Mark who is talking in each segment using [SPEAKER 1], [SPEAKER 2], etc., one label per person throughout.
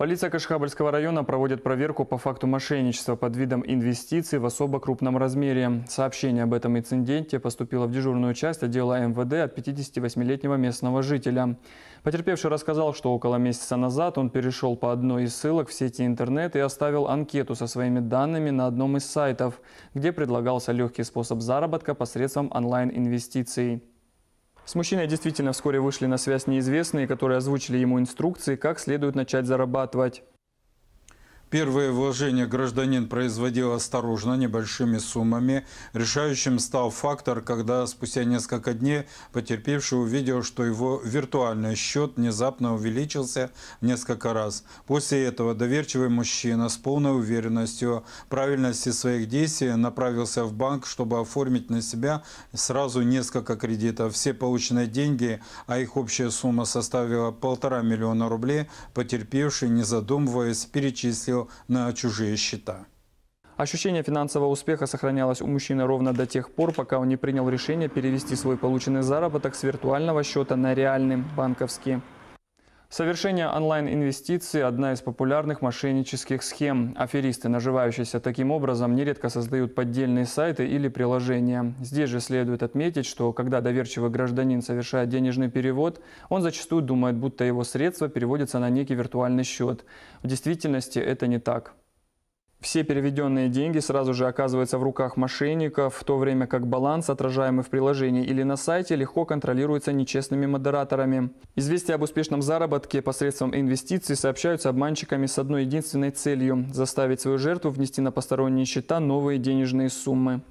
[SPEAKER 1] Полиция Кашхабльского района проводит проверку по факту мошенничества под видом инвестиций в особо крупном размере. Сообщение об этом инциденте поступило в дежурную часть отдела МВД от 58-летнего местного жителя. Потерпевший рассказал, что около месяца назад он перешел по одной из ссылок в сети интернет и оставил анкету со своими данными на одном из сайтов, где предлагался легкий способ заработка посредством онлайн-инвестиций. С мужчиной действительно вскоре вышли на связь неизвестные, которые озвучили ему инструкции, как следует начать зарабатывать.
[SPEAKER 2] Первые вложения гражданин производил осторожно, небольшими суммами. Решающим стал фактор, когда спустя несколько дней потерпевший увидел, что его виртуальный счет внезапно увеличился в несколько раз. После этого доверчивый мужчина с полной уверенностью правильности своих действий направился в банк, чтобы оформить на себя сразу несколько кредитов. Все полученные деньги, а их общая сумма составила полтора миллиона рублей, потерпевший, не задумываясь, перечислил на чужие счета.
[SPEAKER 1] Ощущение финансового успеха сохранялось у мужчины ровно до тех пор, пока он не принял решение перевести свой полученный заработок с виртуального счета на реальный банковский. Совершение онлайн-инвестиций – одна из популярных мошеннических схем. Аферисты, наживающиеся таким образом, нередко создают поддельные сайты или приложения. Здесь же следует отметить, что когда доверчивый гражданин совершает денежный перевод, он зачастую думает, будто его средства переводятся на некий виртуальный счет. В действительности это не так. Все переведенные деньги сразу же оказываются в руках мошенников, в то время как баланс, отражаемый в приложении или на сайте, легко контролируется нечестными модераторами. Известия об успешном заработке посредством инвестиций сообщаются обманщиками с одной единственной целью – заставить свою жертву внести на посторонние счета новые денежные суммы.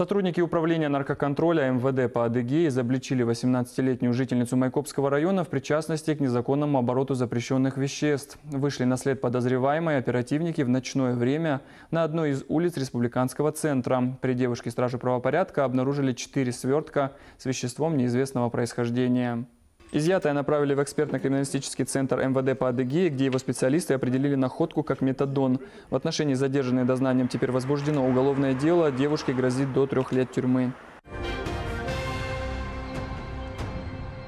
[SPEAKER 1] Сотрудники управления наркоконтроля МВД по Адыгее изобличили 18-летнюю жительницу Майкопского района в причастности к незаконному обороту запрещенных веществ. Вышли на след подозреваемые оперативники в ночное время на одной из улиц республиканского центра. При девушке стражи правопорядка обнаружили 4 свертка с веществом неизвестного происхождения. Изъятое направили в экспертно-криминалистический центр МВД по Адыгее, где его специалисты определили находку как метадон. В отношении задержанной дознанием теперь возбуждено уголовное дело, девушке грозит до трех лет тюрьмы.